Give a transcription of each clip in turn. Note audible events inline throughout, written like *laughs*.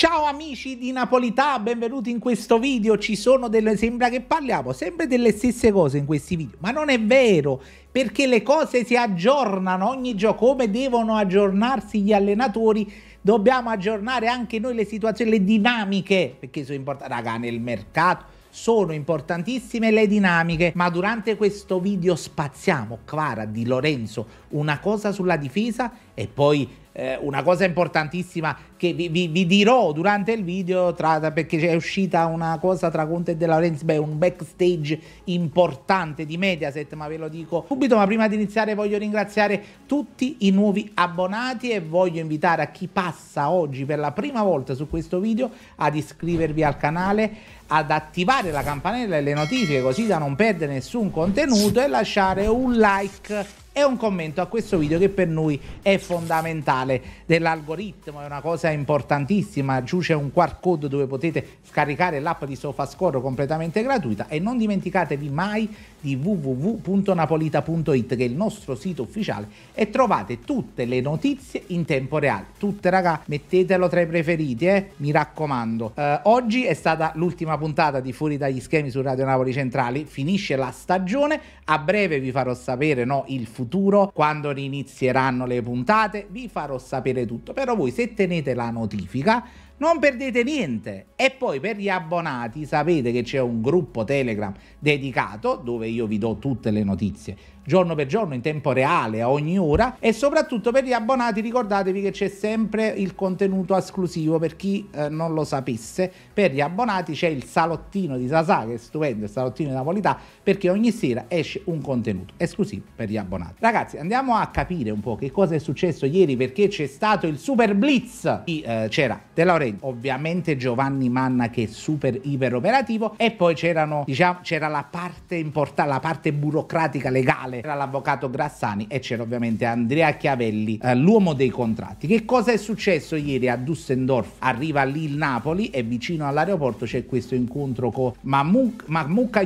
Ciao amici di Napolità, benvenuti in questo video. Ci sono delle sembra che parliamo sempre delle stesse cose in questi video, ma non è vero, perché le cose si aggiornano ogni giorno come devono aggiornarsi gli allenatori. Dobbiamo aggiornare anche noi le situazioni, le dinamiche, perché sono importanti, raga, nel mercato sono importantissime le dinamiche, ma durante questo video spaziamo, Clara di Lorenzo, una cosa sulla difesa e poi eh, una cosa importantissima che vi, vi, vi dirò durante il video tra, perché è uscita una cosa tra Conte e De Laurentiis, beh un backstage importante di Mediaset ma ve lo dico subito ma prima di iniziare voglio ringraziare tutti i nuovi abbonati e voglio invitare a chi passa oggi per la prima volta su questo video ad iscrivervi al canale ad attivare la campanella e le notifiche così da non perdere nessun contenuto e lasciare un like e un commento a questo video che per noi è fondamentale dell'algoritmo, è una cosa importantissima, giù c'è un QR code dove potete scaricare l'app di SofaScore completamente gratuita e non dimenticatevi mai di www.napolita.it che è il nostro sito ufficiale e trovate tutte le notizie in tempo reale, tutte raga, mettetelo tra i preferiti, eh? mi raccomando. Eh, oggi è stata l'ultima puntata di Fuori dagli schemi su Radio Napoli Centrali, finisce la stagione, a breve vi farò sapere no, il futuro futuro, quando inizieranno le puntate, vi farò sapere tutto. Però voi se tenete la notifica non perdete niente. E poi per gli abbonati sapete che c'è un gruppo Telegram dedicato dove io vi do tutte le notizie giorno per giorno, in tempo reale, a ogni ora e soprattutto per gli abbonati ricordatevi che c'è sempre il contenuto esclusivo per chi eh, non lo sapesse, per gli abbonati c'è il salottino di Sasà che è stupendo, il salottino di Napolità perché ogni sera esce un contenuto esclusivo per gli abbonati. Ragazzi andiamo a capire un po' che cosa è successo ieri perché c'è stato il super blitz di eh, c'era De Laurenti, ovviamente Giovanni Manna che è super iper operativo e poi c'erano diciamo c'era la parte importante, la parte burocratica legale Giordane, c'era l'avvocato Grassani e c'era ovviamente Andrea Chiavelli, eh, l'uomo dei contratti. Che cosa è successo ieri a Dusseldorf? Arriva lì il Napoli e vicino all'aeroporto c'è questo incontro con Mamuk, Mamuka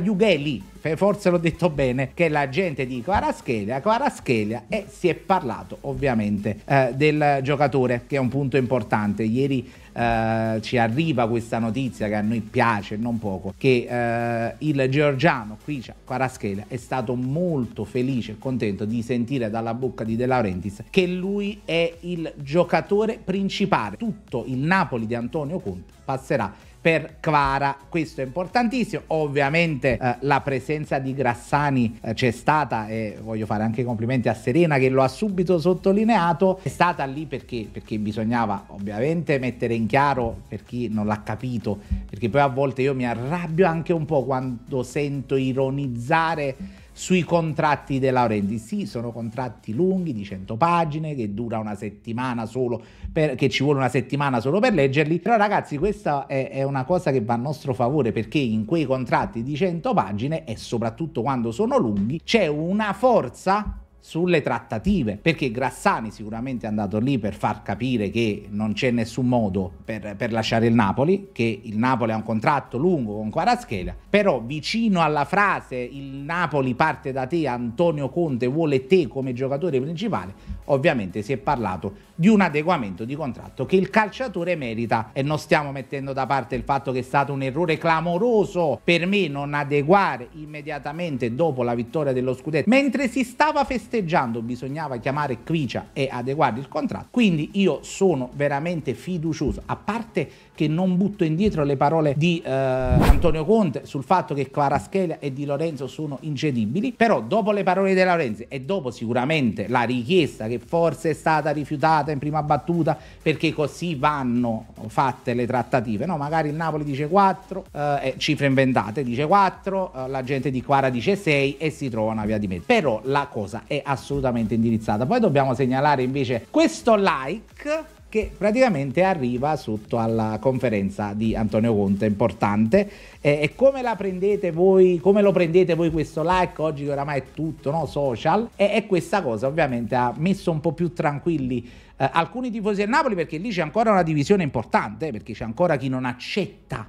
forse l'ho detto bene, che la gente di Quaraschelia, Quaraschelia e si è parlato ovviamente eh, del giocatore, che è un punto importante. Ieri Uh, ci arriva questa notizia che a noi piace non poco, che uh, il georgiano Kricia Quaraschela è stato molto felice e contento di sentire dalla bocca di De Laurentiis che lui è il giocatore principale. Tutto il Napoli di Antonio Conte passerà per Clara. Questo è importantissimo. Ovviamente eh, la presenza di Grassani eh, c'è stata e voglio fare anche complimenti a Serena che lo ha subito sottolineato. È stata lì perché, perché bisognava ovviamente mettere in chiaro per chi non l'ha capito, perché poi a volte io mi arrabbio anche un po' quando sento ironizzare sui contratti dei laurendi. Sì, sono contratti lunghi di 100 pagine che dura una settimana solo per, che ci vuole una settimana solo per leggerli. Però ragazzi, questa è, è, una cosa che va a nostro favore perché in quei contratti di 100 pagine e soprattutto quando sono lunghi c'è una forza sulle trattative, perché Grassani sicuramente è andato lì per far capire che non c'è nessun modo per, per lasciare il Napoli, che il Napoli ha un contratto lungo con Quaraschela, però vicino alla frase il Napoli parte da te, Antonio Conte vuole te come giocatore principale, ovviamente si è parlato di un adeguamento di contratto che il calciatore merita e non stiamo mettendo da parte il fatto che è stato un errore clamoroso per me non adeguare immediatamente dopo la vittoria dello scudetto, mentre si stava festeggiando festeggiando bisognava chiamare Quicia e adeguare il contratto. Quindi io sono veramente fiducioso, a parte che non butto indietro le parole di eh, Antonio Conte sul fatto che Quaraschelia e Di Lorenzo sono incedibili, però dopo le parole di Lorenzo e dopo sicuramente la richiesta che forse è stata rifiutata in prima battuta perché così vanno fatte le trattative, no? magari il Napoli dice 4, eh, cifre inventate dice 4, eh, la gente di Quara dice 6 e si trova una via di mezzo. Però la cosa è assolutamente indirizzata. Poi dobbiamo segnalare invece questo like che praticamente arriva sotto alla conferenza di Antonio Conte, importante. e come la prendete voi, come lo prendete voi questo like oggi che oramai è tutto no? social? E, e questa cosa ovviamente ha messo un po' più tranquilli eh, alcuni tifosi del Napoli perché lì c'è ancora una divisione importante, perché c'è ancora chi non accetta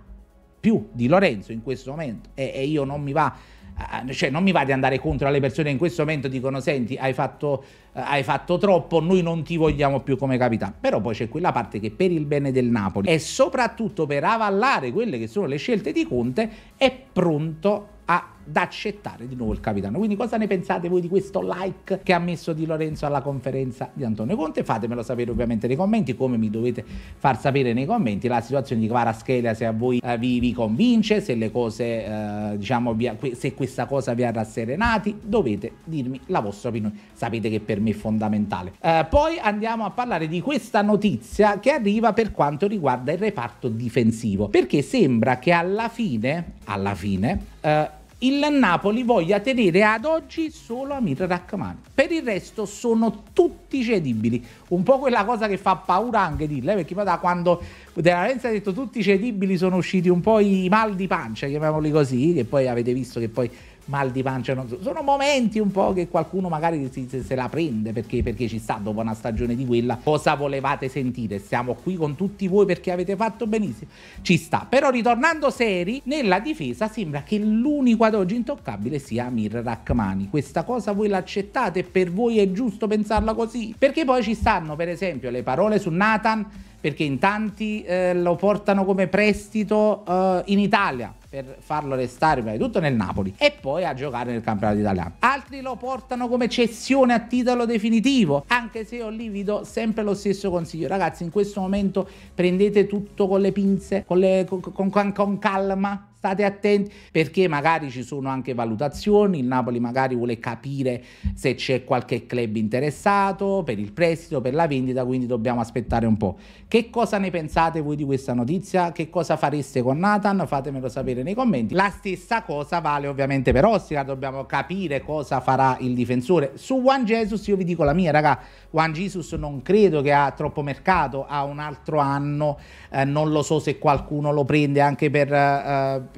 più di Lorenzo in questo momento e, e io non mi va Ah, ah, cioè non mi va di andare contro alle persone che in questo momento dicono senti hai fatto, eh, hai fatto troppo, noi non ti vogliamo più come capitano. Però poi c'è quella parte che per il bene del Napoli e soprattutto per avallare quelle che sono le scelte di Conte è pronto a da accettare di nuovo il capitano. Quindi cosa ne pensate voi di questo like che ha messo Di Lorenzo alla conferenza di Antonio Conte? Fatemelo sapere ovviamente nei commenti, come mi dovete far sapere nei commenti la situazione di Kvaraschelia se a voi eh, vi, vi, convince, se le cose, eh, diciamo, ha, se questa cosa vi ha rasserenati, dovete dirmi la vostra opinione. Sapete che per me è fondamentale. Eh, poi andiamo a parlare di questa notizia che arriva per quanto riguarda il reparto difensivo, perché sembra che alla fine, alla fine, eh, il Napoli voglia tenere ad oggi solo Amir Rachmani. Per il resto sono tutti cedibili. Un po' quella cosa che fa paura anche dirla, eh, perché poi da quando della Renzi ha detto tutti cedibili sono usciti un po' i mal di pancia, chiamiamoli così, che poi avete visto che poi mal di pancia, non so. sono momenti un po' che qualcuno magari si, se, se, la prende perché, perché ci sta dopo una stagione di quella, cosa volevate sentire? Siamo qui con tutti voi perché avete fatto benissimo, ci sta. Però ritornando seri, nella difesa sembra che l'unico ad oggi intoccabile sia Amir Rachmani, questa cosa voi l'accettate, per voi è giusto pensarla così? Perché poi ci stanno per esempio le parole su Nathan, perché in tanti eh, lo portano come prestito eh, in Italia, per farlo restare prima di tutto nel Napoli e poi a giocare nel campionato italiano. Altri lo portano come cessione a titolo definitivo, anche se io lì vi do sempre lo stesso consiglio. Ragazzi, in questo momento prendete tutto con le pinze, con, le, con, con, con calma, state attenti perché magari ci sono anche valutazioni, il Napoli magari vuole capire se c'è qualche club interessato per il prestito, per la vendita, quindi dobbiamo aspettare un po'. Che cosa ne pensate voi di questa notizia? Che cosa fareste con Nathan? Fatemelo sapere nei commenti. La stessa cosa vale ovviamente per Ossica, dobbiamo capire cosa farà il difensore. Su Juan Jesus io vi dico la mia, raga, Juan Jesus non credo che ha troppo mercato, ha un altro anno, eh, non lo so se qualcuno lo prende anche per... Eh,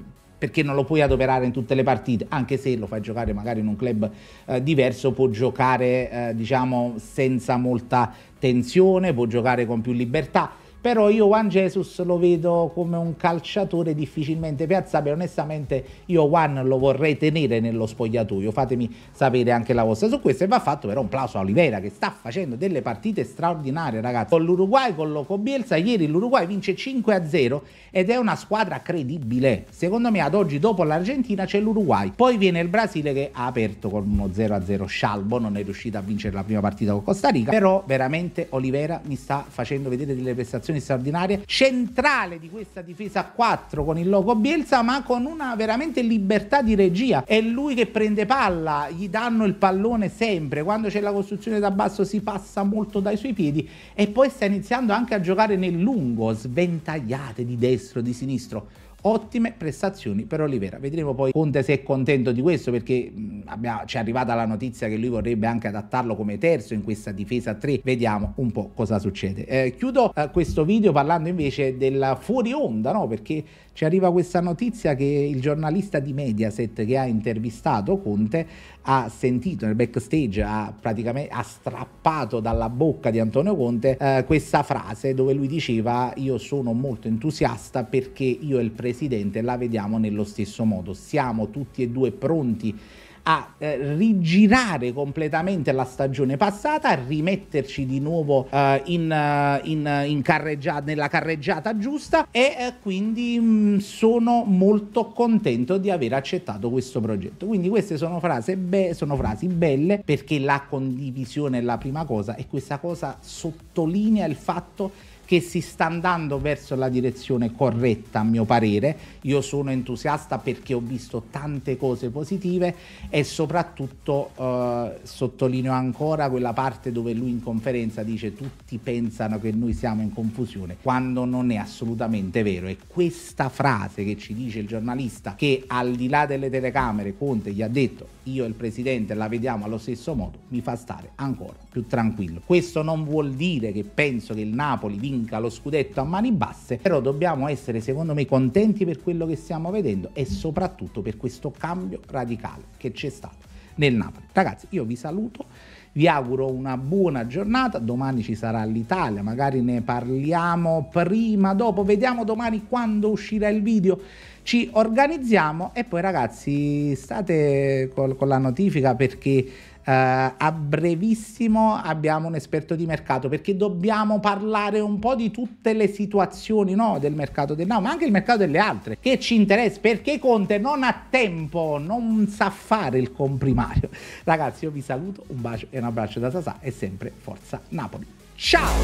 perché non lo puoi adoperare in tutte le partite, anche se lo fai giocare magari in un club eh, diverso, può giocare eh, diciamo senza molta tensione, può giocare con più libertà però io Juan Jesus lo vedo come un calciatore difficilmente piazzabile, onestamente io Juan lo vorrei tenere nello spogliatoio, fatemi sapere anche la vostra su questo e va fatto però un plauso a Oliveira che sta facendo delle partite straordinarie ragazzi, con l'Uruguay, con Loco Bielsa, ieri l'Uruguay vince 5-0 ed è una squadra credibile, secondo me ad oggi dopo l'Argentina c'è l'Uruguay, poi viene il Brasile che ha aperto con uno 0-0 scialbo, non è riuscito a vincere la prima partita con Costa Rica, però veramente Oliveira mi sta facendo vedere delle prestazioni prestazioni straordinarie, centrale di questa difesa a 4 con il logo Bielsa, ma con una veramente libertà di regia. È lui che prende palla, gli danno il pallone sempre, quando c'è la costruzione da basso si passa molto dai suoi piedi e poi sta iniziando anche a giocare nel lungo, sventagliate di destro, di sinistro ottime prestazioni per Olivera. Vedremo poi Conte se è contento di questo perché mm, ci è arrivata la notizia che lui vorrebbe anche adattarlo come terzo in questa difesa 3. Vediamo un po' cosa succede. Eh, chiudo eh, questo video parlando invece del fuori onda, no? Perché ci arriva questa notizia che il giornalista di Mediaset che ha intervistato Conte ha sentito nel backstage, ha praticamente ha strappato dalla bocca di Antonio Conte eh, questa frase dove lui diceva io sono molto entusiasta perché io e il presidente la vediamo nello stesso modo, siamo tutti e due pronti a eh, rigirare completamente la stagione passata, a rimetterci di nuovo eh, in, eh, in, eh, in carreggia- nella carreggiata giusta e eh, quindi mh, mm, sono molto contento di aver accettato questo progetto. Quindi queste sono frasi, be- sono frasi belle perché la condivisione è la prima cosa e questa cosa sottolinea il fatto che che si sta andando verso la direzione corretta a mio parere. Io sono entusiasta perché ho visto tante cose positive e soprattutto eh, sottolineo ancora quella parte dove lui in conferenza dice tutti pensano che noi siamo in confusione quando non è assolutamente vero. E questa frase che ci dice il giornalista che al di là delle telecamere Conte gli ha detto io e il presidente la vediamo allo stesso modo mi fa stare ancora più tranquillo. Questo non vuol dire che penso che il Napoli vinca vinca lo scudetto a mani basse, però dobbiamo essere secondo me contenti per quello che stiamo vedendo e soprattutto per questo cambio radicale che c'è stato nel Napoli. Ragazzi, io vi saluto, vi auguro una buona giornata, domani ci sarà l'Italia, magari ne parliamo prima, dopo, vediamo domani quando uscirà il video, ci organizziamo e poi ragazzi state col, con la notifica perché eh, a brevissimo abbiamo un esperto di mercato perché dobbiamo parlare un po' di tutte le situazioni no, del mercato del Now, ma anche il mercato delle altre che ci interessa perché Conte non ha tempo, non sa fare il comprimario. *laughs* Ragazzi, io vi saluto, un bacio e un abbraccio da Sasà e sempre Forza Napoli. Ciao!